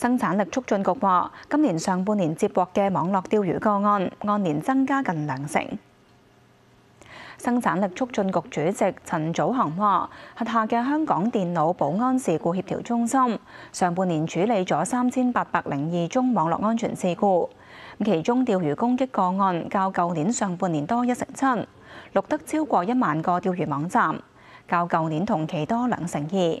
生產力促進局話，今年上半年接獲嘅網絡釣魚個案，按年增加近兩成。生產力促進局主席陳祖恒話，辖下嘅香港電腦保安事故協調中心上半年處理咗三千八百零二宗網絡安全事故，其中釣魚攻擊個案較舊年上半年多一成七，錄得超過一萬個釣魚網站，較舊年同期多兩成二。